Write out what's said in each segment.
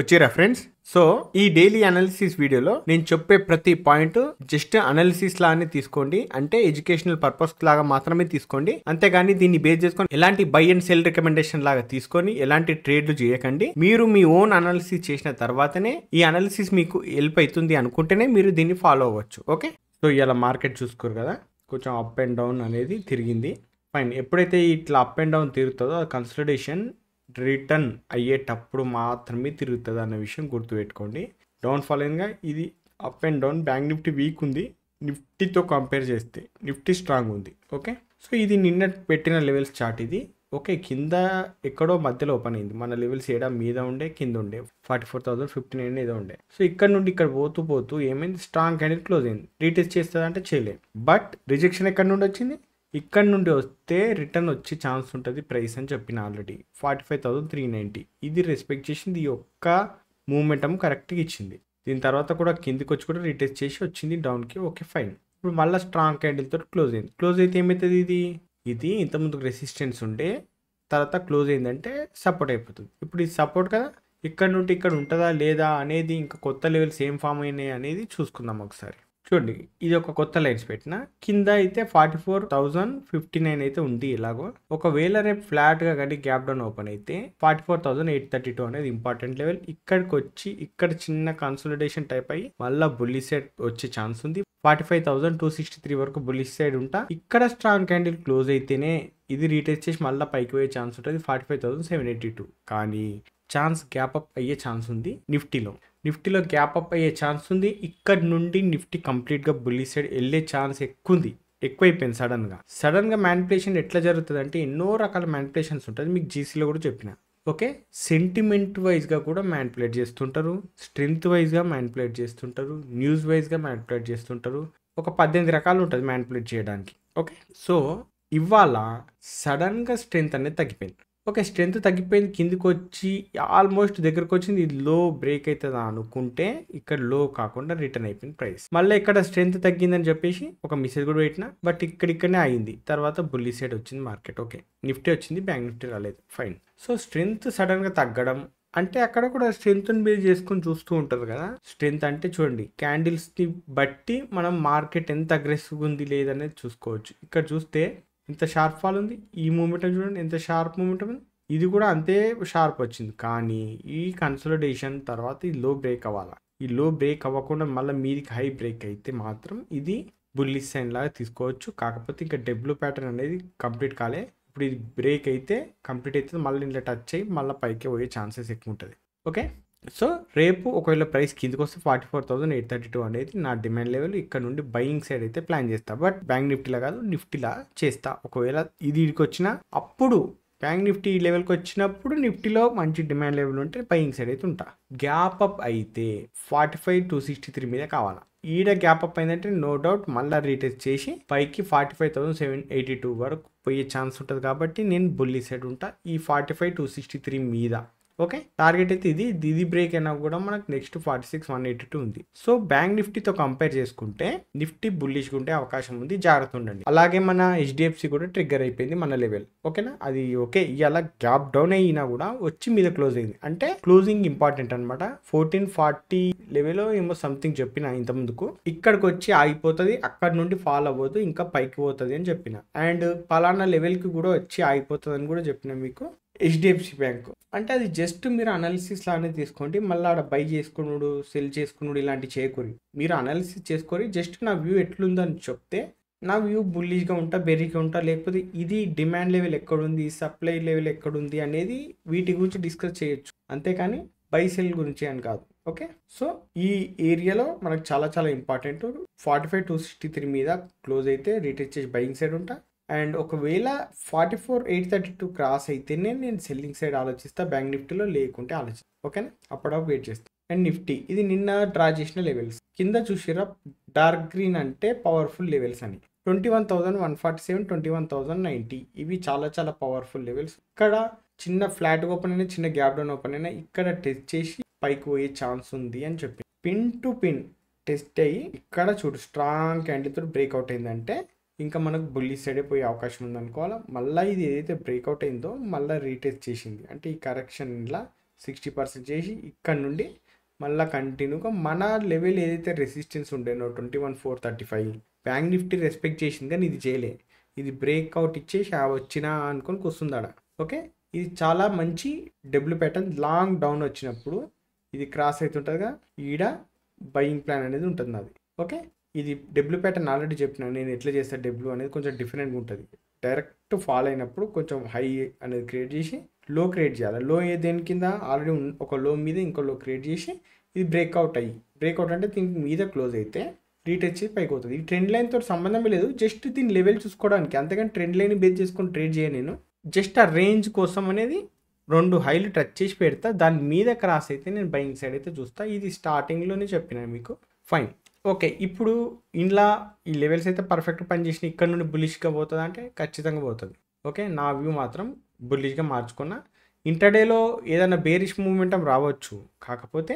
వచ్చారా friends so ఈ daily analysis వీడియోలో నేను చెప్పే ప్రతి పాయింట్ జస్ట్ అనాలిసిస్ లానే తీసుకోండి అంటే ఎడ్యుకేషనల్ పర్పస్ లాగా మాత్రమే తీసుకోండి అంతేగాని దీన్ని బేస్ చేసుకొని ఎలాంటి బై అండ్ సెల్ రికమెండేషన్ లాగా తీసుకొని ఎలాంటి ట్రేడ్లు చేయకండి మీరు మీ ఓన్ అనాలిసిస్ చేసిన తర్వాతనే ఈ అనాలిసిస్ మీకు హెల్ప్ అవుతుంది అనుకుంటేనే మీరు దీన్ని ఫాలో అవ్వచ్చు ఓకే సో ఇలా మార్కెట్ చూసుకోరు కదా కొంచెం అప్ అండ్ డౌన్ అనేది తిరిగింది ఫైన్ ఎప్పుడైతే ఇట్లా అప్ అండ్ డౌన్ తిరుగుతుందో కన్సల్టేషన్ రిటర్న్ అయ్యేటప్పుడు మాత్రమే తిరుగుతుంది అన్న విషయం గుర్తుపెట్టుకోండి డౌన్ ఫాల్ అయినగా ఇది up and down Bank Nifty weak ఉంది నిఫ్టీతో కంపేర్ చేస్తే నిఫ్టీ స్ట్రాంగ్ ఉంది ఓకే సో ఇది నిన్న పెట్టిన లెవెల్స్ చార్ట్ ఇది ఓకే కింద ఎక్కడో మధ్యలో ఓపెన్ అయింది మన లెవెల్స్ ఏడా మీద ఉండే కింద ఉండే forty four thousand fifty nine ఏదో ఉండే సో ఇక్కడ నుండి ఇక్కడ పోతూ పోతూ ఏమైంది స్ట్రాంగ్ క్యాండిల్ క్లోజ్ అయింది రీటెస్ట్ చేస్తుందంటే చేయలేదు బట్ రిజెక్షన్ ఎక్కడ నుండి వచ్చింది ఇక్కడ నుండి వస్తే రిటర్న్ వచ్చే ఛాన్స్ ఉంటుంది ప్రైస్ అని చెప్పిన already forty five thousand three ninety ఇది రెస్పెక్ట్ చేసింది ఈ ఒక్క మూమెంటం కరెక్ట్గా ఇచ్చింది దీని తర్వాత కూడా కిందికి వచ్చి కూడా రిటెస్ట్ చేసి వచ్చింది డౌన్కి ఓకే ఫైన్ ఇప్పుడు మళ్ళీ స్ట్రాంగ్ క్యాండిల్తో క్లోజ్ అయింది క్లోజ్ అయితే ఏమవుతుంది ఇది ఇది ఇంతకుముందు రెసిస్టెన్స్ ఉంటే తర్వాత క్లోజ్ అయిందంటే సపోర్ట్ అయిపోతుంది ఇప్పుడు ఇది సపోర్ట్ కదా ఇక్కడ నుండి ఇక్కడ ఉంటుందా లేదా అనేది ఇంకా కొత్త లెవెల్స్ ఏం ఫామ్ అయినాయి అనేది చూసుకుందాం ఒకసారి చూడండి ఇది ఒక కొత్త లైన్స్ పెట్టిన కింద అయితే forty four thousand fifty nine అయితే ఉంది ఇలాగో ఒకవేళ రేపు ఫ్లాట్గా కానీ గ్యాప్ డౌన్ ఓపెన్ అయితే forty four thousand eight thirty two అనేది ఇంపార్టెంట్ లెవెల్ ఇక్కడికి వచ్చి ఇక్కడ చిన్న కన్సల్టేషన్ టైప్ అయ్యి మళ్ళీ బుల్లి సెట్ వచ్చే ఛాన్స్ ఉంది forty five thousand two sixty three వరకు బుల్లిష్ సైడ్ ఉంటా ఇక్కడ స్ట్రాంగ్ క్యాండిల్ క్లోజ్ అయితేనే ఇది రీటైచ్ చేసి మళ్ళీ పైకి పోయే ఛాన్స్ ఉంటుంది forty five thousand seven eighty two కానీ ఛాన్స్ గ్యాప్ అప్ అయ్యే ఛాన్స్ ఉంది నిఫ్టీలో నిఫ్టీలో గ్యాప్ అప్ అయ్యే ఛాన్స్ ఉంది ఇక్కడ నుండి నిఫ్టీ కంప్లీట్గా బుల్లి సైడ్ వెళ్ళే ఛాన్స్ ఎక్కువ ఉంది ఎక్కువైపోయింది సడన్గా సడన్గా మ్యానిపులేషన్ ఎట్లా జరుగుతుంది అంటే ఎన్నో రకాల మ్యానిపులేషన్స్ ఉంటుంది మీకు జీసీలో కూడా చెప్పిన ఓకే సెంటిమెంట్ వైజ్గా కూడా మ్యానిపులేట్ చేస్తుంటారు స్ట్రెంగ్త్ వైజ్గా మ్యానిపులేట్ చేస్తుంటారు న్యూస్ వైజ్గా మ్యానిపులేట్ చేస్తుంటారు ఒక పద్దెనిమిది రకాలు ఉంటుంది మ్యానిపులేట్ చేయడానికి ఓకే సో ఇవాళ సడన్గా స్ట్రెంగ్త్ అనేది తగ్గిపోయింది ఓకే స్ట్రెంత్ తగ్గిపోయింది కిందికి వచ్చి ఆల్మోస్ట్ దగ్గరకు వచ్చింది ఇది లో బ్రేక్ అవుతుంది అనుకుంటే ఇక్కడ లో కాకుండా రిటర్న్ అయిపోయింది ప్రైస్ మళ్ళీ ఇక్కడ స్ట్రెంత్ తగ్గిందని చెప్పేసి ఒక మెసేజ్ కూడా పెట్టిన బట్ ఇక్కడ ఇక్కడనే అయింది తర్వాత బుల్లి సైడ్ వచ్చింది మార్కెట్ ఓకే నిఫ్టీ వచ్చింది బ్యాంక్ నిఫ్టీ రాలేదు ఫైన్ సో స్ట్రెంత్ సడన్గా తగ్గడం అంటే అక్కడ కూడా స్ట్రెంత్ని బిల్డ్ చేసుకొని చూస్తూ ఉంటుంది కదా స్ట్రెంత్ అంటే చూడండి క్యాండిల్స్ని బట్టి మనం మార్కెట్ ఎంత అగ్రెసివ్ ఉంది లేదనేది చూసుకోవచ్చు ఇక్కడ చూస్తే ఇంత షార్ప్ ఫాల్ ఉంది ఈ మూమెంటం చూడండి ఎంత షార్ప్ మూమెంటం ఉంది ఇది కూడా అంతే షార్ప్ వచ్చింది కానీ ఈ కన్సలిడేషన్ తర్వాత ఈ లో బ్రేక్ అవ్వాలి ఈ లో బ్రేక్ అవ్వకుండా మళ్ళీ మీదికి హై బ్రేక్ అయితే మాత్రం ఇది బుల్లిస్ సైన్ లాగా తీసుకోవచ్చు కాకపోతే ఇంకా డెబ్లు ప్యాటర్న్ అనేది కంప్లీట్ కాలే ఇప్పుడు ఇది బ్రేక్ అయితే కంప్లీట్ అయితే మళ్ళీ ఇంట్లో టచ్ అయ్యి మళ్ళీ పైకి పోయే ఛాన్సెస్ ఎక్కువ ఉంటుంది ఓకే సో రేపు ఒకవేళ ప్రైస్ కిందకి వస్తే forty four thousand eight thirty two అనేది నా డిమాండ్ లెవెల్ ఇక్కడ నుండి బయింగ్ సైడ్ అయితే ప్లాన్ చేస్తా బట్ బ్యాంక్ నిఫ్టీలా కాదు నిఫ్టీలా చేస్తా ఒకవేళ ఇది ఇడికి వచ్చిన అప్పుడు బ్యాంక్ నిఫ్టీ లెవెల్కి వచ్చినప్పుడు నిఫ్టీలో మంచి డిమాండ్ లెవెల్ ఉంటే బయింగ్ సైడ్ అయితే ఉంటా గ్యాప్ అప్ అయితే forty five two sixty three మీద కావాలా ఈడ గ్యాప్ అప్ అయిందంటే నో డౌట్ మళ్ళీ రీటెస్ట్ చేసి పైకి forty five thousand seven eighty two వరకు పోయే ఛాన్స్ ఉంటుంది కాబట్టి నేను బుల్లి సైడ్ ఉంటా ఈ forty five two sixty three మీద ఓకే టార్గెట్ అయితే ఇది ఇది బ్రేక్ అయినా కూడా మనకు next forty six one eighty two ఉంది సో బ్యాంక్ నిఫ్టీతో కంపేర్ చేసుకుంటే నిఫ్టీ బుల్లిష్ ఉంటే అవకాశం ఉంది జాగ్రత్త ఉండండి అలాగే మన హెచ్డిఎఫ్సి కూడా ట్రిగ్గర్ అయిపోయింది మన లెవెల్ ఓకేనా అది ఓకే ఇవాళ గ్యాప్ డౌన్ అయినా కూడా వచ్చి మీద క్లోజ్ అయింది అంటే క్లోజింగ్ ఇంపార్టెంట్ అనమాట ఫోర్టీన్ ఫార్టీ లెవెల్ ఏమో సంథింగ్ చెప్పిన ఇంత ముందుకు ఇక్కడికి వచ్చి ఆగిపోతుంది అక్కడ నుండి ఫాల్ అవ్వదు ఇంకా పైకి పోతుంది అని చెప్పిన అండ్ పలానా లెవెల్కి కూడా వచ్చి ఆగిపోతుంది అని కూడా చెప్పిన మీకు హెచ్డిఎఫ్సి బ్యాంక్ అంటే అది జస్ట్ మీరు అనాలిసిస్ లానే తీసుకోండి మళ్ళీ ఆడ బై చేసుకున్నాడు సెల్ చేసుకున్నాడు ఇలాంటివి చేయకూరి మీరు అనాలిసిస్ చేసుకొని జస్ట్ నా వ్యూ ఎట్లుందని చెప్తే నా వ్యూ బుల్లీగా ఉంటా బెర్రీగా ఉంటా లేకపోతే ఇది డిమాండ్ లెవెల్ ఎక్కడుంది సప్లై లెవెల్ ఎక్కడుంది అనేది వీటి గురించి డిస్కస్ చేయొచ్చు అంతేకాని బై సెల్ గురించి అని కాదు ఓకే సో ఈ ఏరియాలో మనకు చాలా చాలా important forty five two sixty three మీద క్లోజ్ అయితే రీటైచ్ చేసి బయింగ్ సైడ్ ఉంటా అండ్ ఒకవేళ forty four eight thirty two cross అయితేనే నేను సెల్లింగ్ సైడ్ ఆలోచిస్తా బ్యాంక్ నిఫ్టీలో లేకుంటే ఆలోచిస్తాను ఓకేనా అప్పటివరకు వెయిట్ చేస్తాను అండ్ నిఫ్టీ ఇది నిన్న డ్రా చేసిన లెవెల్స్ కింద చూసిరా డార్క్ గ్రీన్ అంటే పవర్ఫుల్ లెవెల్స్ అని twenty one thousand one forty seven twenty one thousand ninety ఇవి చాలా చాలా పవర్ఫుల్ లెవెల్స్ ఇక్కడ చిన్న ఫ్లాట్ ఓపెన్ అయినా చిన్న గ్యాప్ డౌన్ ఓపెన్ అయినా ఇక్కడ టెస్ట్ చేసి పైకి పోయే ఛాన్స్ ఉంది అని చెప్పి పిన్ టు పిన్ టెస్ట్ అయ్యి ఇక్కడ చూడు స్ట్రాంగ్ తోటి బ్రేక్అవుట్ అయిందంటే ఇంకా మనకు బుల్లి సైడ్ పోయే అవకాశం ఉందనుకోవాలా మళ్ళీ ఇది ఏదైతే బ్రేక్అవుట్ అయిందో మళ్ళీ రీటెస్ట్ చేసింది అంటే ఈ కరెక్షన్ ఇలా సిక్స్టీ పర్సెంట్ చేసి ఇక్కడ నుండి మళ్ళీ కంటిన్యూగా మన లెవెల్ ఏదైతే రెసిస్టెన్స్ ఉండేనో twenty one four thirty five bank Nifty respect చేసింది కానీ ఇది చేయలే ఇది బ్రేక్అవుట్ ఇచ్చేసి ఆ వచ్చినా అనుకొని కూర్చుందాడ ఓకే ఇది చాలా మంచి డబ్ల్యూ ప్యాటర్న్ లాంగ్ డౌన్ వచ్చినప్పుడు ఇది క్రాస్ అవుతుంటుందిగా ఈడ బయింగ్ ప్లాన్ అనేది ఉంటుంది అది ఓకే ఇది డబ్ల్యూ ప్యాటర్న్ ఆల్రెడీ చెప్పినాను నేను ఎట్లా చేస్తాను డబ్ల్యూ అనేది కొంచెం డిఫరెంట్గా ఉంటుంది డైరెక్ట్ ఫాల్ అయినప్పుడు కొంచెం హై అనేది క్రియేట్ చేసి లో క్రియేట్ చేయాలి లో ఏ దేని కింద ఆల్రెడీ ఒక లో మీద ఇంకో లో క్రియేట్ చేసి ఇది బ్రేక్అవుట్ అయ్యి బ్రేక్అవుట్ అంటే దీనికి మీద క్లోజ్ అయితే రీటచ్ పైకి అవుతుంది ఈ ట్రెండ్ లైన్తో సంబంధం లేదు జస్ట్ దీని లెవెల్ చూసుకోవడానికి అంతేగాని ట్రెండ్ లైన్ బేస్ చేసుకొని ట్రేడ్ చేయను నేను జస్ట్ ఆ రేంజ్ కోసం అనేది రెండు హైలు టచ్ చేసి పెడతా దాని మీద క్రాస్ అయితే నేను బయింగ్ సైడ్ అయితే చూస్తా ఇది స్టార్టింగ్లోనే చెప్పినాను మీకు ఫైన్ ఓకే ఇప్పుడు ఇంట్లో ఈ లెవెల్స్ అయితే పర్ఫెక్ట్ చేసిన ఇక్కడ నుండి బులిష్గా పోతుంది అంటే ఖచ్చితంగా పోతుంది ఓకే నా వ్యూ మాత్రం బుల్లిష్గా మార్చుకున్న ఇంటర్డేలో ఏదైనా బేరిష్ మూమెంటం రావచ్చు కాకపోతే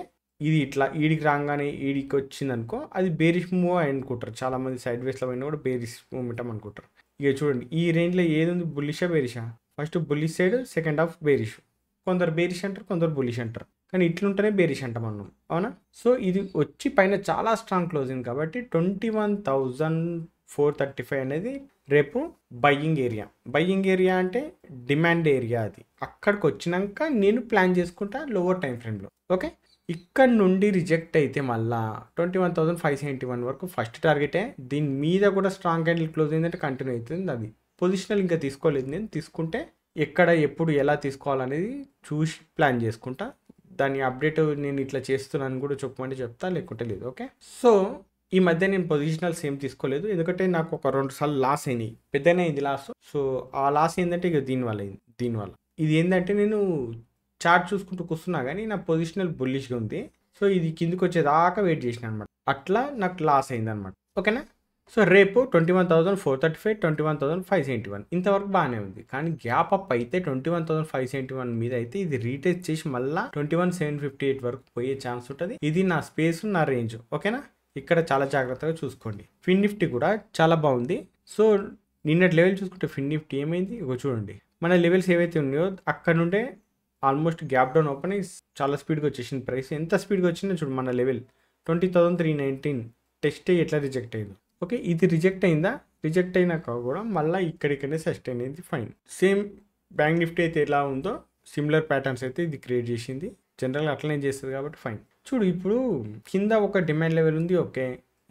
ఇది ఇట్లా ఈడికి రాగానే ఈడికి వచ్చిందనుకో అది బేరిష్ మూవ్ అని అనుకుంటారు చాలామంది సైడ్ వేస్లో పోయినా కూడా బేరిష్ మూమెంటం అనుకుంటారు ఇక చూడండి ఈ రేంజ్లో ఏది ఉంది బుల్లిషా బేరిషా first bullish side second half bearish కొందరు బేరిష్ అంటారు కొందరు బుల్లిష్ అంటారు కానీ ఇట్లుంటేనే బేరిష్ అంటాం మనం అవునా సో ఇది వచ్చి పైన చాలా స్ట్రాంగ్ క్లోజింగ్ కాబట్టి twenty one thousand four thirty five అనేది రేపు బయ్యింగ్ ఏరియా బయ్యింగ్ ఏరియా అంటే డిమాండ్ ఏరియా అది అక్కడికి వచ్చినాక నేను ప్లాన్ చేసుకుంటా లోవర్ టైం ఫ్రేమ్లో ఓకే ఇక్కడ నుండి రిజెక్ట్ అయితే మళ్ళా twenty one thousand five seventy one వరకు ఫస్ట్ టార్గెటే దీని మీద కూడా స్ట్రాంగ్ క్యాండిల్ క్లోజ్ అయిందంటే కంటిన్యూ అవుతుంది అది పొజిషనల్ ఇంకా తీసుకోలేదు నేను తీసుకుంటే ఎక్కడ ఎప్పుడు ఎలా తీసుకోవాలనేది చూసి ప్లాన్ చేసుకుంటా దాని అప్డేట్ నేను ఇట్లా చేస్తున్నాను కూడా చెప్పమని చెప్తా లేకుంటే లేదు ఓకే సో ఈ మధ్య నేను పొజిషనల్స్ ఏం తీసుకోలేదు ఎందుకంటే నాకు ఒక రెండు సార్లు లాస్ అయినాయి పెద్దనే అయింది లాస్ సో ఆ లాస్ ఏంటంటే ఇక దీనివల్ల అయింది దీనివల్ల ఇది ఏంటంటే నేను చార్ట్ చూసుకుంటూ కూర్చున్నా కానీ నా పొజిషనల్ బుల్లిష్గా ఉంది సో ఇది కిందికి వచ్చేదాకా వెయిట్ చేసిన అనమాట అట్లా నాకు లాస్ అయింది అనమాట ఓకేనా సో రేపు twenty one thousand four thirty five twenty one thousand five seventy one ఇంతవరకు బాగానే ఉంది కానీ గ్యాప్ అప్ అయితే twenty one thousand five seventy one మీద అయితే ఇది రీటెస్ట్ చేసి మళ్ళీ twenty one seven fifty eight వరకు పోయే ఛాన్స్ ఉంటుంది ఇది నా స్పేస్ నా రేంజ్ ఓకేనా ఇక్కడ చాలా జాగ్రత్తగా చూసుకోండి ఫిన్ నిఫ్టీ కూడా చాలా బాగుంది సో నిన్నటి లెవెల్ చూసుకుంటే ఫిన్ నిఫ్టీ ఏమైంది ఇక చూడండి మన లెవెల్స్ ఏవైతే ఉన్నాయో అక్కడ నుండే ఆల్మోస్ట్ గ్యాప్ డౌన్ ఓపెన్ అయ్యి చాలా స్పీడ్గా వచ్చేసింది ప్రైస్ ఎంత స్పీడ్గా వచ్చిందో చూడు మన level twenty thousand three nineteen test ఎట్లా రిజెక్ట్ అయ్యింది ఓకే ఇది రిజెక్ట్ అయిందా రిజెక్ట్ అయినాక కూడా మళ్ళీ ఇక్కడికనే సస్టైన్ అయింది ఫైన్ సేమ్ బ్యాంక్ నిఫ్టీ అయితే ఎలా ఉందో సిమిలర్ ప్యాటర్న్స్ అయితే ఇది క్రియేట్ చేసింది జనరల్గా అట్లనే చేస్తుంది కాబట్టి ఫైన్ చూడు ఇప్పుడు కింద ఒక డిమాండ్ లెవెల్ ఉంది ఓకే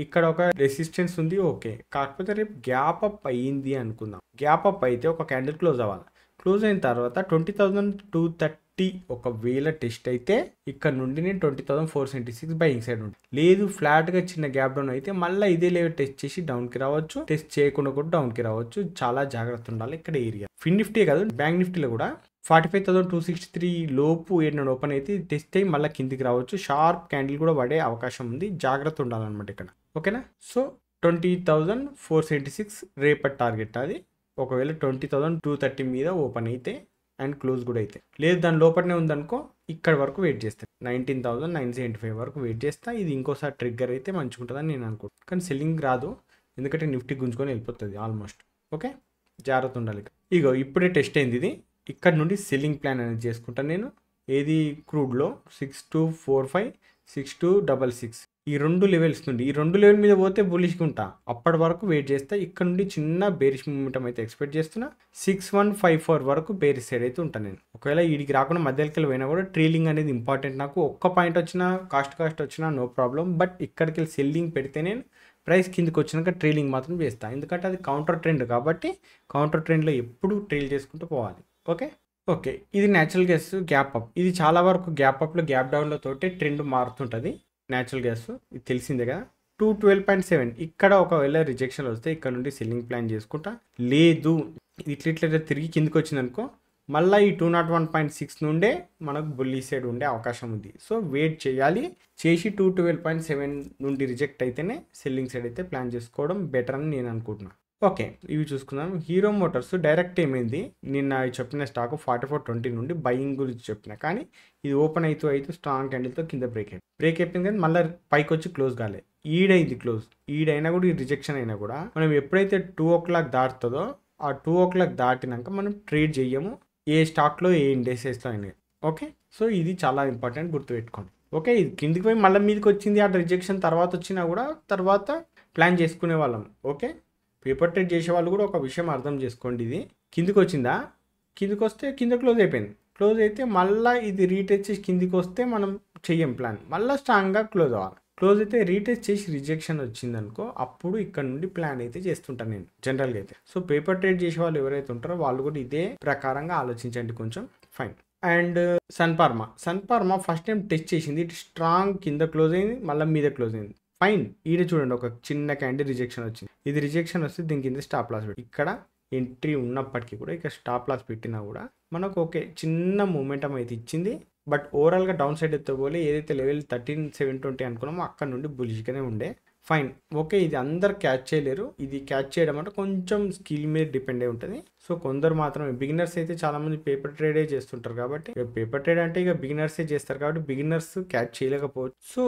ఇక్కడ ఒక రెసిస్టెన్స్ ఉంది ఓకే కాకపోతే రేపు గ్యాప్ అప్ అయ్యింది అనుకుందాం గ్యాప్ అప్ అయితే ఒక క్యాండిల్ క్లోజ్ అవ్వాలి క్లోజ్ అయిన తర్వాత twenty thousand two thirty fifty ఒకవేళ టెస్ట్ అయితే ఇక్కడ నుండి నేను twenty thousand four seventy six buying side ఉంటుంది లేదు ఫ్లాట్గా చిన్న గ్యాప్ డౌన్ అయితే మళ్ళీ ఇదే లెవెల్ టెస్ట్ చేసి డౌన్కి రావచ్చు టెస్ట్ చేయకుండా కూడా డౌన్కి రావచ్చు చాలా జాగ్రత్త ఉండాలి ఇక్కడ ఏరియా ఫిన్ నిఫ్టీ కాదు బ్యాంక్ నిఫ్టీలో కూడా forty five thousand two sixty three లోపు ఏడు ఓపెన్ అయితే టెస్ట్ అయ్యి మళ్ళీ కిందికి రావచ్చు షార్ప్ క్యాండిల్ కూడా పడే అవకాశం ఉంది జాగ్రత్త ఉండాలన్నమాట ఇక్కడ ఓకేనా so twenty thousand four seventy six రేపటి టార్గెట్ అది ఒకవేళ ట్వంటీ థౌజండ్ టూ థర్టీ మీద ఓపెన్ అయితే అండ్ క్లోజ్ కూడా అయితే లేదు దాని లోపలనే ఉందనుకో ఇక్కడ వరకు వెయిట్ చేస్తా nineteen thousand nine seventy five వరకు వెయిట్ చేస్తా ఇది ఇంకోసారి ట్రిగ్గర్ అయితే మంచిగా ఉంటుందని నేను అనుకుంటాను కానీ సెల్లింగ్ రాదు ఎందుకంటే నిఫ్టీ గుంజుకొని వెళ్ళిపోతుంది ఆల్మోస్ట్ ఓకే జాగ్రత్త ఉండాలి ఇగో ఇప్పుడే టెస్ట్ అయింది ఇది ఇక్కడ నుండి సెల్లింగ్ ప్లాన్ అనేది చేసుకుంటాను నేను ఏది క్రూడ్లో six two four five six two double six ఈ రెండు లెవెల్స్ నుండి ఈ రెండు లెవెల్ మీద పోతే బులిష్గా ఉంటా అప్పటి వరకు వెయిట్ చేస్తా ఇక్కడ నుండి చిన్న బేరిష్ మూమెంటం అయితే ఎక్స్పెక్ట్ చేస్తున్నా సిక్స్ వన్ ఫైవ్ ఫోర్ వరకు బేరిష్ సైడ్ అయితే ఉంటాను నేను ఒకవేళ వీడికి రాకుండా మధ్యలోకి పోయినా కూడా ట్రీలింగ్ అనేది ఇంపార్టెంట్ నాకు ఒక్క పాయింట్ వచ్చినా కాస్ట్ కాస్ట్ వచ్చినా నో ప్రాబ్లం బట్ ఇక్కడికి వెళ్ళి సెల్లింగ్ పెడితే నేను ప్రైస్ కిందకి వచ్చినాక ట్రీలింగ్ మాత్రం చేస్తాను ఎందుకంటే అది కౌంటర్ ట్రెండ్ కాబట్టి కౌంటర్ ట్రెండ్లో ఎప్పుడు ట్రీల్ చేసుకుంటూ పోవాలి ఓకే ఓకే ఇది న్యాచురల్ గ్యాస్ గ్యాప్ అప్ ఇది చాలా వరకు గ్యాప్ అప్లో గ్యాప్ డౌన్లో తోటే ట్రెండ్ మారుతుంటుంది న్యాచురల్ గ్యాస్ ఇది తెలిసిందే కదా టూ ట్వెల్వ్ పాయింట్ సెవెన్ ఇక్కడ ఒకవేళ రిజెక్షన్ వస్తే ఇక్కడ నుండి సెల్లింగ్ ప్లాన్ చేసుకుంటా లేదు ఇట్లా ఇట్లా తిరిగి కిందకి వచ్చిందనుకో మళ్ళీ ఈ two naught one point six నుండే మనకు బుల్లీ సైడ్ ఉండే అవకాశం ఉంది సో వెయిట్ చేయాలి చేసి టూ ట్వెల్వ్ పాయింట్ సెవెన్ నుండి రిజెక్ట్ అయితేనే సెల్లింగ్ సైడ్ అయితే ప్లాన్ చేసుకోవడం బెటర్ అని నేను అనుకుంటున్నాను ఓకే ఇవి చూసుకుందాం హీరో మోటార్స్ డైరెక్ట్ ఏమైంది నిన్న చెప్పిన స్టాక్ ఫార్టీ ఫోర్ ట్వంటీ నుండి బయింగ్ గురించి చెప్పిన కానీ ఇది ఓపెన్ అవుతూ అయితే స్ట్రాంగ్ క్యాండిల్తో కింద బ్రేక్ అయింది బ్రేక్ అయిపోయింది కానీ మళ్ళీ పైకి వచ్చి క్లోజ్ కాలే ఈడైంది క్లోజ్ ఈడైనా కూడా ఈ రిజెక్షన్ అయినా కూడా మనం ఎప్పుడైతే టూ ఓ క్లాక్ దాటుతుందో ఆ టూ ఓ క్లాక్ దాటినాక మనం ట్రేడ్ చేయము ఏ స్టాక్లో ఏ ఇండెక్సెస్లో అయినా ఓకే సో ఇది చాలా ఇంపార్టెంట్ గుర్తుపెట్టుకోండి ఓకే ఇది కిందికి పోయి మళ్ళీ మీదకి వచ్చింది ఆ రిజెక్షన్ తర్వాత వచ్చినా కూడా తర్వాత ప్లాన్ చేసుకునే వాళ్ళం ఓకే పేపర్ ట్రేడ్ చేసే వాళ్ళు కూడా ఒక విషయం అర్థం చేసుకోండి ఇది కిందికి వచ్చిందా కిందికి వస్తే కింద క్లోజ్ అయిపోయింది క్లోజ్ అయితే మళ్ళీ ఇది రీటెచ్ చేసి కిందికి వస్తే మనం చెయ్యం ప్లాన్ మళ్ళీ స్ట్రాంగ్గా క్లోజ్ అవ్వాలి క్లోజ్ అయితే రీటెస్ట్ చేసి రిజెక్షన్ వచ్చిందనుకో అప్పుడు ఇక్కడ నుండి ప్లాన్ అయితే చేస్తుంటాను నేను జనరల్గా అయితే సో పేపర్ ట్రేడ్ చేసే వాళ్ళు ఎవరైతే ఉంటారో వాళ్ళు కూడా ఇదే ప్రకారంగా ఆలోచించండి కొంచెం fine and Sun Pharma Sun Pharma first time test చేసింది స్ట్రాంగ్ కింద క్లోజ్ అయింది మళ్ళీ మీద క్లోజ్ అయింది ఫైన్ ఈడ చూడండి ఒక చిన్న క్యాండి రిజెక్షన్ వచ్చింది ఇది రిజెక్షన్ వస్తే దీని కింద స్టాప్ లాస్ పెట్టి ఇక్కడ ఎంట్రీ ఉన్నప్పటికీ కూడా ఇక్కడ స్టాప్ లాస్ పెట్టినా కూడా మనకు ఓకే చిన్న మూమెంటం అయితే ఇచ్చింది బట్ ఓవరాల్గా డౌన్ సైడ్ ఎత్తుకోలే ఏదైతే లెవెల్ థర్టీన్ సెవెన్ ట్వంటీ అనుకున్నామో అక్కడ నుండి బులిష్గానే ఉండే ఫైన్ ఓకే ఇది అందరు క్యాచ్ చేయలేరు ఇది క్యాచ్ చేయడం అంటే కొంచెం స్కిల్ మీద డిపెండ్ అయి ఉంటుంది సో కొందరు మాత్రమే బిగినర్స్ అయితే చాలామంది పేపర్ ట్రేడే చేస్తుంటారు కాబట్టి పేపర్ ట్రేడ్ అంటే ఇక బిగినర్సే చేస్తారు కాబట్టి బిగినర్స్ క్యాచ్ చేయలేకపోవచ్చు సో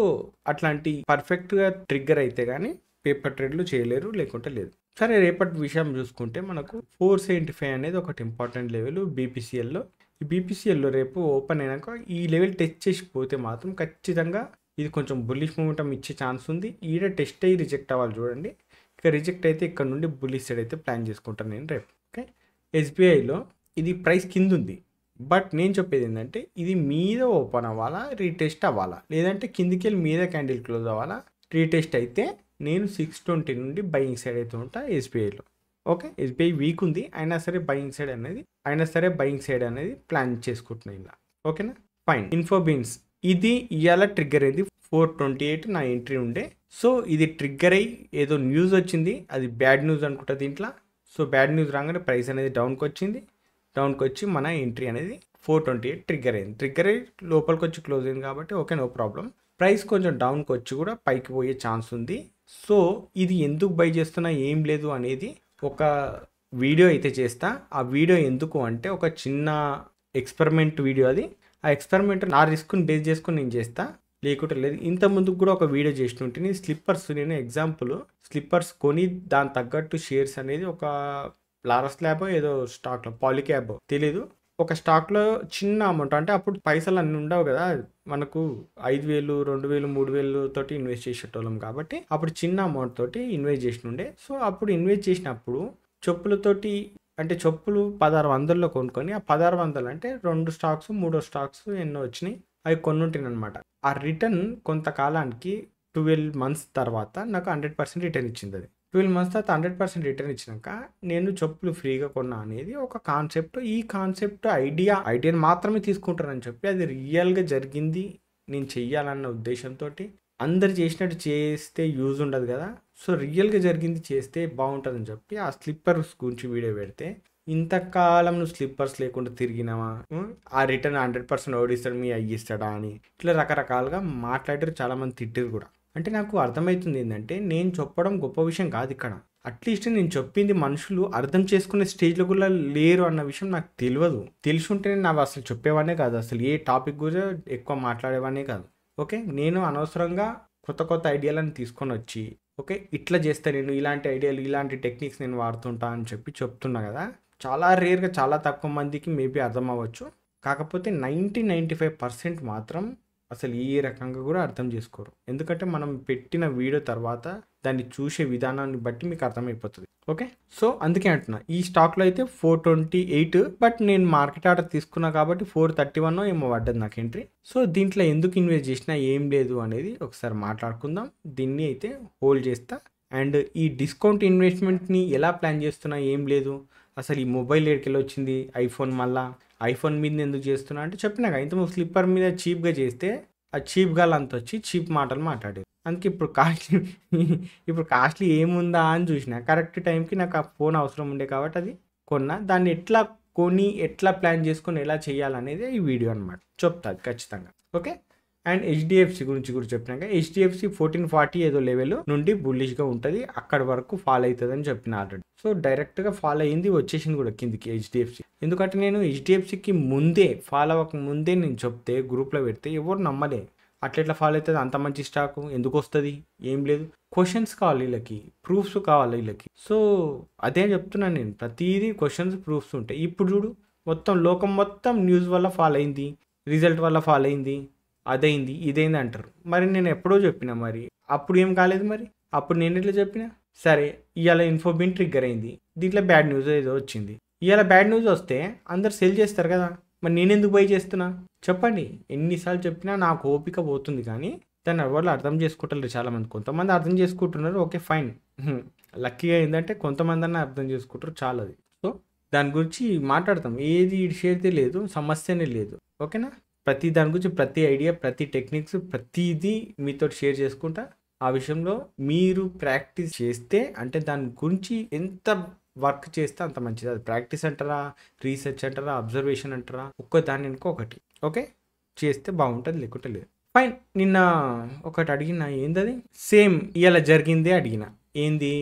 అట్లాంటి పర్ఫెక్ట్గా ట్రిగ్గర్ అయితే కానీ పేపర్ ట్రేడ్లు చేయలేరు లేకుంటే లేదు సరే రేపటి విషయం చూసుకుంటే మనకు ఫోర్ సెవెంటీ ఫైవ్ అనేది ఒకటి ఇంపార్టెంట్ లెవెల్ బీపీసీఎల్లో ఈ బీపీసీఎల్లో రేపు ఓపెన్ అయినాక ఈ లెవెల్ టెచ్ చేసి పోతే మాత్రం ఖచ్చితంగా ఇది కొంచెం బుల్లిష్ మూమెంటం ఇచ్చే ఛాన్స్ ఉంది ఈడ టెస్ట్ అయ్యి రిజెక్ట్ అవ్వాలి చూడండి ఇక రిజెక్ట్ అయితే ఇక్కడ నుండి బుల్లిష్ సైడ్ అయితే ప్లాన్ చేసుకుంటాను నేను రేపు ఓకే ఎస్బీఐలో ఇది ప్రైస్ కింద ఉంది బట్ నేను చెప్పేది ఏంటంటే ఇది మీద ఓపెన్ అవ్వాలా రీటెస్ట్ అవ్వాలా లేదంటే కిందికి వెళ్ళి మీద క్యాండిల్ క్లోజ్ అవ్వాలా రీటెస్ట్ అయితే నేను సిక్స్ ట్వంటీ నుండి బయింగ్ సైడ్ అయితే ఉంటా ఎస్బీఐలో ఓకే ఎస్బీఐ వీక్ ఉంది అయినా సరే బయింగ్ సైడ్ అనేది అయినా సరే బయింగ్ సైడ్ అనేది ప్లాన్ చేసుకుంటున్నాయి ఇలా ఓకేనా ఫైన్ ఇన్ఫోబీన్స్ ఇది ఇవాళ ట్రిగ్గర్ అయింది ఫోర్ ట్వంటీ ఎయిట్ నా ఎంట్రీ ఉండే సో ఇది ట్రిగ్గర్ అయ్యి ఏదో న్యూస్ వచ్చింది అది బ్యాడ్ న్యూస్ అనుకుంటా దీంట్లో సో బ్యాడ్ న్యూస్ రాగానే ప్రైస్ అనేది డౌన్కి వచ్చింది డౌన్కి వచ్చి మన ఎంట్రీ అనేది ఫోర్ ట్వంటీ ఎయిట్ ట్రిగ్గర్ అయింది ట్రిగ్గర్ అయ్యి లోపలికి వచ్చి క్లోజ్ అయింది కాబట్టి ఓకే నో ప్రాబ్లం ప్రైస్ కొంచెం డౌన్కి వచ్చి కూడా పైకి పోయే ఛాన్స్ ఉంది సో ఇది ఎందుకు బై చేస్తున్నా ఏం లేదు అనేది ఒక వీడియో అయితే చేస్తా ఆ వీడియో ఎందుకు అంటే ఒక చిన్న ఎక్స్పెరిమెంట్ వీడియో అది ఆ ఎక్స్పెరిమెంట్ నా రిస్క్ని బేస్ చేసుకుని నేను చేస్తా లేకుంటే లేదు ఇంత ముందుకు కూడా ఒక వీడియో చేసిన ఉంటే నేను స్లిప్పర్స్ నేను ఎగ్జాంపుల్ స్లిప్పర్స్ కొని దాని తగ్గట్టు షేర్స్ అనేది ఒక లారస్ ల్యాబో ఏదో స్టాక్లో పాలిక్యాబో తెలీదు ఒక స్టాక్లో చిన్న అమౌంట్ అంటే అప్పుడు పైసలు అన్నీ ఉండవు కదా మనకు ఐదు వేలు రెండు వేలు మూడు వేలు తోటి ఇన్వెస్ట్ చేసేటోళ్ళం కాబట్టి అప్పుడు చిన్న అమౌంట్ తోటి ఇన్వెస్ట్ చేసి ఉండే సో అప్పుడు ఇన్వెస్ట్ చేసినప్పుడు చెప్పులతోటి అంటే చెప్పులు పదహారు వందల్లో కొనుక్కొని ఆ పదహారు వందలు అంటే రెండు స్టాక్స్ మూడో స్టాక్స్ ఎన్నో వచ్చినాయి అవి కొనుంటాను అనమాట ఆ రిటర్న్ కొంతకాలానికి ట్వెల్వ్ మంత్స్ తర్వాత నాకు హండ్రెడ్ పర్సెంట్ రిటర్న్ ఇచ్చింది అది ట్వెల్వ్ మంత్స్ తర్వాత హండ్రెడ్ పర్సెంట్ రిటర్న్ ఇచ్చినాక నేను చెప్పులు ఫ్రీగా కొన్నా అనేది ఒక కాన్సెప్ట్ ఈ కాన్సెప్ట్ ఐడియా ఐడియాని మాత్రమే తీసుకుంటానని చెప్పి అది రియల్గా జరిగింది నేను చెయ్యాలన్న ఉద్దేశంతో అందరు చేసినట్టు చేస్తే యూజ్ ఉండదు కదా సో రియల్గా జరిగింది చేస్తే బాగుంటుందని చెప్పి ఆ స్లిప్పర్స్ గురించి వీడియో పెడితే ఇంతకాలం నువ్వు స్లిప్పర్స్ లేకుండా తిరిగినావా ఆ రిటర్న్ హండ్రెడ్ పర్సెంట్ ఓడిస్తాడు మీ అయ్యిస్తాడా అని ఇట్లా రకరకాలుగా మాట్లాడారు చాలామంది తిట్టారు కూడా అంటే నాకు అర్థమవుతుంది ఏంటంటే నేను చెప్పడం గొప్ప విషయం కాదు ఇక్కడ అట్లీస్ట్ నేను చెప్పింది మనుషులు అర్థం చేసుకునే స్టేజ్లో కూడా లేరు అన్న విషయం నాకు తెలియదు తెలిసి ఉంటేనే నాకు అసలు చెప్పేవాడినే కాదు అసలు ఏ టాపిక్ గురించి ఎక్కువ మాట్లాడేవాడినే కాదు ఓకే నేను అనవసరంగా కొత్త కొత్త ఐడియాలను తీసుకొని వచ్చి ఓకే ఇట్లా చేస్తే నేను ఇలాంటి ఐడియాలు ఇలాంటి టెక్నిక్స్ నేను వాడుతుంటా అని చెప్పి చెప్తున్నా కదా చాలా రేర్గా చాలా తక్కువ మందికి మేబీ అర్థం అవ్వచ్చు కాకపోతే నైంటీ నైంటీ ఫైవ్ పర్సెంట్ మాత్రం అసలు ఏ రకంగా కూడా అర్థం చేసుకోరు ఎందుకంటే మనం పెట్టిన వీడియో తర్వాత దాన్ని చూసే విధానాన్ని బట్టి మీకు అర్థమైపోతుంది ఓకే సో అందుకే అంటున్నా ఈ స్టాక్లో అయితే ఫోర్ ట్వంటీ ఎయిట్ బట్ నేను మార్కెట్ ఆర్డర్ తీసుకున్నా కాబట్టి ఫోర్ థర్టీ వన్ ఏమో పడ్డది నాకు ఎంట్రీ సో దీంట్లో ఎందుకు ఇన్వెస్ట్ చేసినా ఏం లేదు అనేది ఒకసారి మాట్లాడుకుందాం దీన్ని అయితే హోల్డ్ చేస్తా అండ్ ఈ డిస్కౌంట్ ఇన్వెస్ట్మెంట్ని ఎలా ప్లాన్ చేస్తున్నా ఏం లేదు అసలు ఈ మొబైల్ ఎక్కడికి వచ్చింది ఐఫోన్ మళ్ళా ఐఫోన్ మీద ఎందుకు చేస్తున్నా అంటే చెప్పినాక ఇంతకుముందు స్లిప్పర్ మీద చీప్గా చేస్తే ఆ చీప్ గాల్ అంత వచ్చి చీప్ మాటలు మాట్లాడేది అందుకే ఇప్పుడు కాస్ట్లీ ఇప్పుడు కాస్ట్లీ ఏముందా అని చూసిన కరెక్ట్ టైంకి నాకు ఆ ఫోన్ అవసరం ఉండే కాబట్టి అది కొన్నా దాన్ని ఎట్లా కొని ఎట్లా ప్లాన్ చేసుకొని ఎలా చేయాలనేది ఈ వీడియో అనమాట చెప్తాది ఖచ్చితంగా ఓకే అండ్ హెచ్డిఎఫ్సి గురించి కూడా చెప్పినాక హెచ్డిఎఫ్సి ఫోర్టీన్ ఫార్టీ ఏదో లెవెల్ నుండి గా ఉంటుంది అక్కడ వరకు ఫాల్ అవుతుంది అని చెప్పిన ఆల్రెడీ సో డైరెక్ట్గా ఫాలో అయింది వచ్చేసింది కూడా కిందికి హెచ్డిఎఫ్సి ఎందుకంటే నేను హెచ్డిఎఫ్సికి ముందే ఫాలో అవ్వక ముందే నేను చెప్తే గ్రూప్లో పెడితే ఎవరు నమ్మలే అట్లెట్లా ఫాల్ అవుతుంది అంత మంచి స్టాక్ ఎందుకు వస్తుంది ఏం లేదు క్వశ్చన్స్ కావాలి వీళ్ళకి ప్రూఫ్స్ కావాలి వీళ్ళకి సో అదే చెప్తున్నాను నేను ప్రతిదీ క్వశ్చన్స్ ప్రూఫ్స్ ఉంటాయి ఇప్పుడు చూడు మొత్తం లోకం మొత్తం న్యూస్ వల్ల ఫాల్ అయింది రిజల్ట్ వల్ల ఫాల్ అయింది అదైంది ఇదైంది అంటారు మరి నేను ఎప్పుడో చెప్పిన మరి అప్పుడు ఏం కాలేదు మరి అప్పుడు నేను ఎట్లా చెప్పిన సరే ఇవాళ ఇన్ఫోబిన్ ట్రిగ్గర్ అయింది దీంట్లో బ్యాడ్ న్యూస్ ఏదో వచ్చింది ఇవాళ బ్యాడ్ న్యూస్ వస్తే అందరు సెల్ చేస్తారు కదా మరి నేను ఎందుకు పోయి చేస్తున్నా చెప్పండి ఎన్నిసార్లు చెప్పినా నాకు ఓపిక పోతుంది కానీ దాన్ని ఎవరు అర్థం చేసుకుంటారు చాలామంది కొంతమంది అర్థం చేసుకుంటున్నారు ఓకే ఫైన్ లక్కీగా ఏంటంటే కొంతమంది అన్న అర్థం చేసుకుంటారు అది సో దాని గురించి మాట్లాడతాం ఏది ఇడిషేది లేదు సమస్యనే లేదు ఓకేనా ప్రతి దాని గురించి ప్రతి ఐడియా ప్రతి టెక్నిక్స్ ప్రతిదీ మీతో షేర్ చేసుకుంటా ఆ విషయంలో మీరు ప్రాక్టీస్ చేస్తే అంటే దాని గురించి ఎంత వర్క్ చేస్తే అంత మంచిది అది ప్రాక్టీస్ అంటారా రీసెర్చ్ అంటారా అబ్జర్వేషన్ అంటారా ఒక్క దాని ఒకటి ఓకే చేస్తే బాగుంటుంది లేకుంటే లేదు ఫైన్ నిన్న ఒకటి అడిగిన ఏందది సేమ్ ఇలా జరిగిందే అడిగిన ఏంది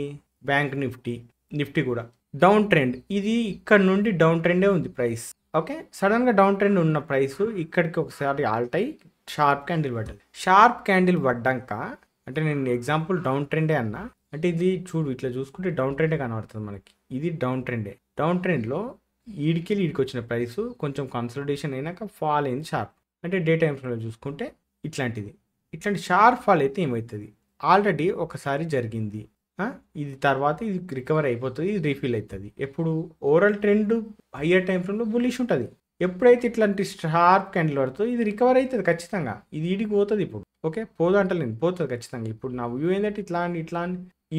బ్యాంక్ నిఫ్టీ నిఫ్టీ కూడా డౌన్ ట్రెండ్ ఇది ఇక్కడ నుండి డౌన్ ట్రెండే ఉంది ప్రైస్ ఓకే సడన్గా డౌన్ ట్రెండ్ ఉన్న ప్రైస్ ఇక్కడికి ఒకసారి ఆల్ట్ అయ్యి షార్ప్ క్యాండిల్ పడ్డది షార్ప్ క్యాండిల్ పడ్డాక అంటే నేను ఎగ్జాంపుల్ డౌన్ ట్రెండే అన్నా అంటే ఇది చూడు ఇట్లా చూసుకుంటే డౌన్ ట్రెండే కనబడుతుంది మనకి ఇది డౌన్ ట్రెండే డౌన్ ట్రెండ్లో ఈడికెళ్ళి ఈడికి వచ్చిన ప్రైస్ కొంచెం కన్సల్టేషన్ అయినాక ఫాల్ అయింది షార్ప్ అంటే డే టైమ్ చూసుకుంటే ఇట్లాంటిది ఇట్లాంటి షార్ప్ ఫాల్ అయితే ఏమవుతుంది ఆల్రెడీ ఒకసారి జరిగింది ఇది తర్వాత ఇది రికవర్ అయిపోతుంది ఇది రీఫిల్ అవుతుంది ఎప్పుడు ఓవరాల్ ట్రెండ్ అయ్యే టైం ఫ్రేమ్లో బులిష్ ఉంటుంది ఎప్పుడైతే ఇట్లాంటి షార్ప్ క్యాండిల్ పడుతుందో ఇది రికవర్ అవుతుంది ఖచ్చితంగా ఇది ఇడికి పోతుంది ఇప్పుడు ఓకే పోదు అంటలేదు పోతుంది ఖచ్చితంగా ఇప్పుడు నా వ్యూ ఏంటంటే ఇట్లా ఇట్లా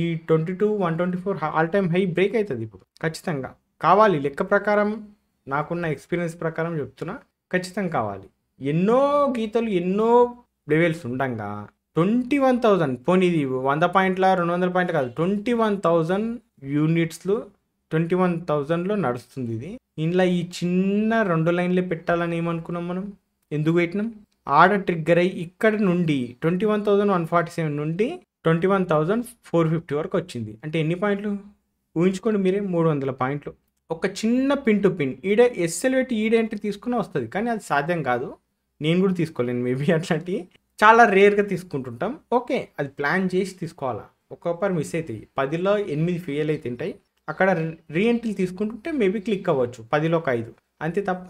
ఈ twenty two one twenty four all time high break అవుతుంది ఇప్పుడు ఖచ్చితంగా కావాలి లెక్క ప్రకారం నాకున్న ఎక్స్పీరియన్స్ ప్రకారం చెప్తున్నా ఖచ్చితంగా కావాలి ఎన్నో గీతలు ఎన్నో లెవెల్స్ ఉండగా ట్వంటీ వన్ థౌజండ్ పోనీ ఇది వంద పాయింట్ల రెండు వందల పాయింట్లు కాదు ట్వంటీ వన్ థౌజండ్ యూనిట్స్లో ట్వంటీ వన్ థౌజండ్లో నడుస్తుంది ఇది ఇంట్లో ఈ చిన్న రెండు లైన్లే పెట్టాలని ఏమనుకున్నాం మనం ఎందుకు పెట్టినాం ఆర్డర్ ట్రిగ్గర్ అయ్యి ఇక్కడ నుండి twenty one thousand one forty seven నుండి twenty one thousand four fifty వరకు వచ్చింది అంటే ఎన్ని పాయింట్లు ఊహించుకోండి మీరే మూడు వందల పాయింట్లు ఒక చిన్న పిన్ టు పిన్ ఈడ ఎస్ఎల్ పెట్టి ఈడ ఎంట్రీ తీసుకుని వస్తుంది కానీ అది సాధ్యం కాదు నేను కూడా తీసుకోలేను మేబీ అట్లాంటివి చాలా రేర్గా తీసుకుంటుంటాం ఓకే అది ప్లాన్ చేసి తీసుకోవాలా ఒక్కొక్కరు మిస్ అవుతాయి పదిలో ఎనిమిది ఫెయిల్ ఉంటాయి అక్కడ రీ ఎంట్రీలు తీసుకుంటుంటే మేబీ క్లిక్ అవ్వచ్చు పదిలో ఒక ఐదు అంతే తప్ప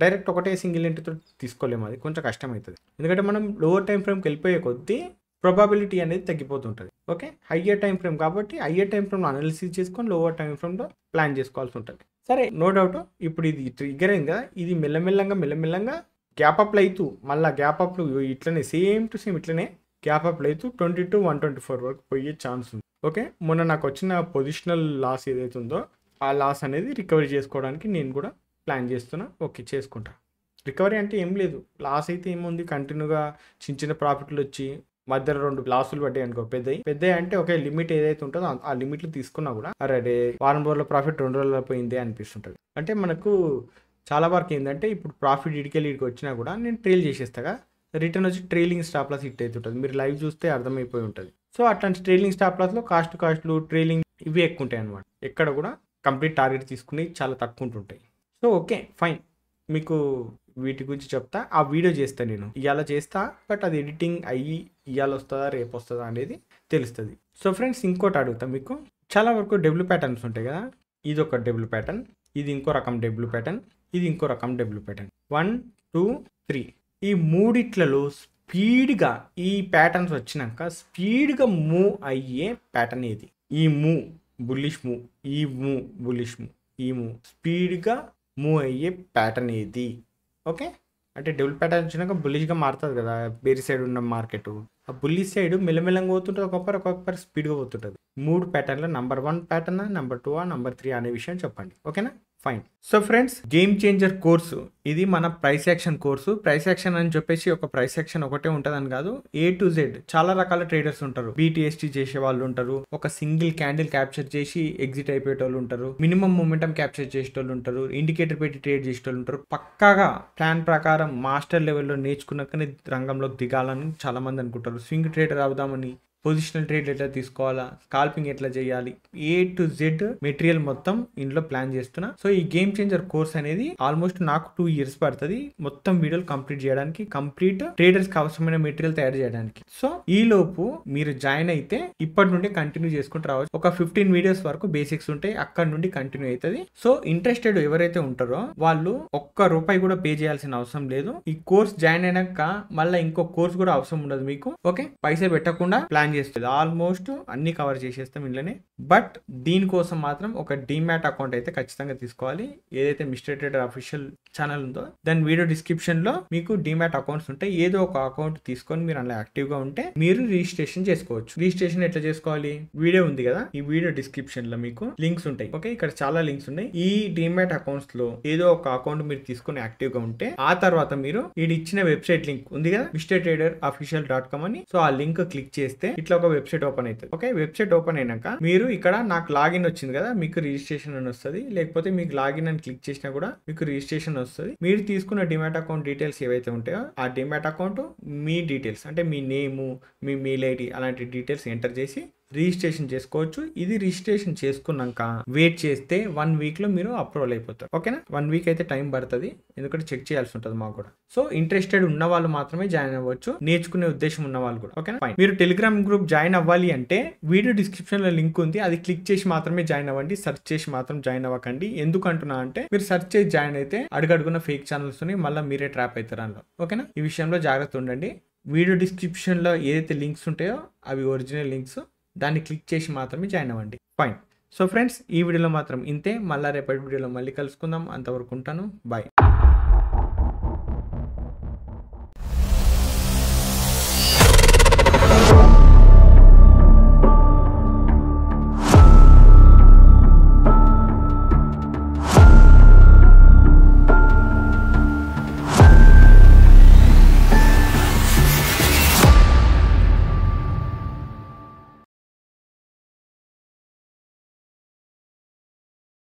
డైరెక్ట్ ఒకటే సింగిల్ ఎంట్రీతో తీసుకోలేము అది కొంచెం కష్టం అవుతుంది ఎందుకంటే మనం లోవర్ టైం ఫ్రేమ్కి వెళ్ళిపోయే కొద్దీ ప్రాబబిలిటీ అనేది తగ్గిపోతుంటుంది ఓకే హయ్యర్ టైం ఫ్రేమ్ కాబట్టి హయ్యర్ టైం ఫ్రేమ్లో అనాలిసిస్ చేసుకొని లోవర్ టైం ఫ్రేమ్లో ప్లాన్ చేసుకోవాల్సి ఉంటుంది సరే నో డౌట్ ఇప్పుడు ఇది ట్రిగర్ అయింది కదా ఇది మెల్లమెల్లంగా మెల్లమెల్లంగా గ్యాపప్లు అవుతూ మళ్ళీ గ్యాపప్లు ఇట్లనే సేమ్ టు సేమ్ ఇట్లనే గ్యాపప్లు అవుతూ twenty two one twenty four వరకు పోయే ఛాన్స్ ఉంది ఓకే మొన్న నాకు వచ్చిన పొజిషనల్ లాస్ ఏదైతే ఉందో ఆ లాస్ అనేది రికవరీ చేసుకోవడానికి నేను కూడా ప్లాన్ చేస్తున్నా ఓకే చేసుకుంటా రికవరీ అంటే ఏం లేదు లాస్ అయితే ఏముంది కంటిన్యూగా చిన్న చిన్న ప్రాఫిట్లు వచ్చి మధ్యలో రెండు లాసులు పడ్డాయి అనుకో పెద్దవి పెద్దవి అంటే ఒకే లిమిట్ ఏదైతే ఉంటుందో ఆ లిమిట్లు తీసుకున్నా కూడా అరే వారం రోజుల ప్రాఫిట్ రెండు రోజుల పోయింది అనిపిస్తుంటుంది అంటే మనకు చాలా వరకు ఏంటంటే ఇప్పుడు ప్రాఫిట్ ఇడికెళ్ళి ఇడికి వచ్చినా కూడా నేను ట్రేల్ చేసేస్తాగా రిటర్న్ వచ్చి ట్రైలింగ్ స్టాప్ లాస్ హిట్ అవుతుంటుంది మీరు లైవ్ చూస్తే అర్థమైపోయి ఉంటుంది సో అట్లాంటి ట్రైలింగ్ స్టాప్ లాస్లో కాస్ట్ కాస్ట్లు ట్రైలింగ్ ఇవి ఎక్కువ ఉంటాయి అనమాట ఎక్కడ కూడా కంప్లీట్ టార్గెట్ తీసుకుని చాలా తక్కువ ఉంటుంటాయి సో ఓకే ఫైన్ మీకు వీటి గురించి చెప్తా ఆ వీడియో చేస్తా నేను ఇవాళ చేస్తా బట్ అది ఎడిటింగ్ అయ్యి ఇవాళ వస్తుందా రేపు వస్తుందా అనేది తెలుస్తుంది సో ఫ్రెండ్స్ ఇంకోటి అడుగుతా మీకు చాలా వరకు డెబ్ల్యూ ప్యాటర్న్స్ ఉంటాయి కదా ఇది ఒక డెబ్ల్యూ ప్యాటర్న్ ఇది ఇంకో రకం డెబ్ల్యూ ప్యాటర్న్ ఇది ఇంకో రకం W pattern one two three ఈ మూడిట్లలో స్పీడ్గా ఈ ప్యాటర్న్స్ వచ్చినాక స్పీడ్గా మూవ్ అయ్యే ప్యాటర్న్ ఏది ఈ మూవ్ బుల్లిష్ మూవ్ ఈ మూవ్ బుల్లిష్ మూవ్ ఈ మూవ్ స్పీడ్గా మూవ్ అయ్యే ప్యాటర్న్ ఏది ఓకే అంటే డబుల్ ప్యాటర్న్ వచ్చినాక బుల్లిష్గా మారుతుంది కదా బేరీ సైడ్ ఉన్న మార్కెట్ ఆ బుల్లి సైడ్ మెల్లమెల్లంగా పోతుంటుంది ఒక్కొక్కరు ఒకప్పటి స్పీడ్గా పోతుంటుంది మూడు ప్యాటర్న్లో number one pattern number two number three అనే విషయం చెప్పండి ఓకేనా fine so friends game changer course ఇది మన price action course price action అని చెప్పేసి ఒక ప్రైస్ యాక్షన్ ఒకటే ఉంటుందని కాదు ఏ టు జెడ్ చాలా రకాల ట్రేడర్స్ ఉంటారు బీటీఎస్టీ చేసే వాళ్ళు ఉంటారు ఒక సింగిల్ క్యాండిల్ క్యాప్చర్ చేసి ఎగ్జిట్ అయిపోయేటోళ్ళు ఉంటారు మినిమం మూమెంటం క్యాప్చర్ చేసేటోళ్ళు ఉంటారు ఇండికేటర్ పెట్టి ట్రేడ్ చేసేటోళ్ళు ఉంటారు పక్కాగా ప్లాన్ ప్రకారం మాస్టర్ లెవెల్లో నేర్చుకున్నాకనే రంగంలోకి దిగాలని చాలా మంది అనుకుంటారు స్వింగ్ ట్రేడర్ అవుదామని పొజిషనల్ ట్రేడ్ ఎట్లా తీసుకోవాలా స్కాల్పింగ్ ఎట్లా చేయాలి ఏ టు జెడ్ మెటీరియల్ మొత్తం ఇంట్లో ప్లాన్ చేస్తున్నా సో ఈ గేమ్ చేంజర్ కోర్స్ అనేది ఆల్మోస్ట్ నాకు టూ ఇయర్స్ పడుతుంది మొత్తం వీడియోలు కంప్లీట్ చేయడానికి కంప్లీట్ ట్రేడర్స్ కి అవసరమైన మెటీరియల్ తయారు చేయడానికి సో ఈ లోపు మీరు జాయిన్ అయితే ఇప్పటి నుండి కంటిన్యూ చేసుకుంటూ రావచ్చు ఒక ఫిఫ్టీన్ వీడియోస్ వరకు బేసిక్స్ ఉంటాయి అక్కడ నుండి కంటిన్యూ అవుతుంది సో ఇంట్రెస్టెడ్ ఎవరైతే ఉంటారో వాళ్ళు ఒక్క రూపాయి కూడా పే చేయాల్సిన అవసరం లేదు ఈ కోర్స్ జాయిన్ అయినాక మళ్ళీ ఇంకో కోర్స్ కూడా అవసరం ఉండదు మీకు ఓకే పైసలు పెట్టకుండా ప్లాన్ ప్లాన్ చేస్తుంది ఆల్మోస్ట్ అన్ని కవర్ చేసేస్తాం ఇంట్లోనే బట్ దీనికోసం మాత్రం ఒక డీమ్యాట్ అకౌంట్ అయితే ఖచ్చితంగా తీసుకోవాలి ఏదైతే ట్రేడర్ అఫీషియల్ ఛానల్ ఉందో దాని వీడియో డిస్క్రిప్షన్లో మీకు డీమ్యాట్ అకౌంట్స్ ఉంటాయి ఏదో ఒక అకౌంట్ తీసుకొని మీరు అలా యాక్టివ్గా ఉంటే మీరు రిజిస్ట్రేషన్ చేసుకోవచ్చు రిజిస్ట్రేషన్ ఎట్లా చేసుకోవాలి వీడియో ఉంది కదా ఈ వీడియో డిస్క్రిప్షన్లో మీకు లింక్స్ ఉంటాయి ఓకే ఇక్కడ చాలా లింక్స్ ఉన్నాయి ఈ డీమ్యాట్ అకౌంట్స్లో ఏదో ఒక అకౌంట్ మీరు తీసుకొని యాక్టివ్గా ఉంటే ఆ తర్వాత మీరు ఇచ్చిన వెబ్సైట్ లింక్ ఉంది కదా mister trader official dot com అని సో ఆ లింక్ క్లిక్ చేస్తే ఇట్లా ఒక వెబ్సైట్ ఓపెన్ అవుతుంది ఓకే వెబ్సైట్ ఓపెన్ అయినాక మీరు ఇక్కడ నాకు లాగిన్ వచ్చింది కదా మీకు రిజిస్ట్రేషన్ అని వస్తుంది లేకపోతే మీకు లాగిన్ అని క్లిక్ చేసినా కూడా మీకు రిజిస్ట్రేషన్ వస్తుంది మీరు తీసుకున్న డిమాట్ అకౌంట్ డీటెయిల్స్ ఏవైతే ఉంటాయో ఆ డిమాట్ అకౌంట్ మీ డీటెయిల్స్ అంటే మీ నేము మీ మెయిల్ ఐడి అలాంటి డీటెయిల్స్ ఎంటర్ చేసి రిజిస్ట్రేషన్ చేసుకోవచ్చు ఇది రిజిస్ట్రేషన్ చేసుకున్నాక వెయిట్ చేస్తే వన్ వీక్లో మీరు అప్రూవల్ అయిపోతారు ఓకేనా వన్ వీక్ అయితే టైం పడుతుంది ఎందుకంటే చెక్ చేయాల్సి ఉంటుంది మాకు కూడా సో ఇంట్రెస్టెడ్ ఉన్న వాళ్ళు మాత్రమే జాయిన్ అవ్వచ్చు నేర్చుకునే ఉద్దేశం ఉన్న వాళ్ళు కూడా ఓకేనా మీరు టెలిగ్రామ్ గ్రూప్ జాయిన్ అవ్వాలి అంటే వీడియో డిస్క్రిప్షన్లో లింక్ ఉంది అది క్లిక్ చేసి మాత్రమే జాయిన్ అవ్వండి సర్చ్ చేసి మాత్రం జాయిన్ అవ్వకండి ఎందుకు అంటున్నా అంటే మీరు సర్చ్ చేసి జాయిన్ అయితే అడుగడుగున్న ఫేక్ ఛానల్స్ ఉన్నాయి మళ్ళీ మీరే ట్రాప్ అవుతారు అందులో ఓకేనా ఈ విషయంలో జాగ్రత్త ఉండండి వీడియో డిస్క్రిప్షన్లో ఏదైతే లింక్స్ ఉంటాయో అవి ఒరిజినల్ లింక్స్ దాన్ని క్లిక్ చేసి మాత్రమే జాయిన్ అవ్వండి ఫైన్ సో ఫ్రెండ్స్ ఈ వీడియోలో మాత్రం ఇంతే మళ్ళీ రేపటి వీడియోలో మళ్ళీ కలుసుకుందాం అంతవరకు ఉంటాను బాయ్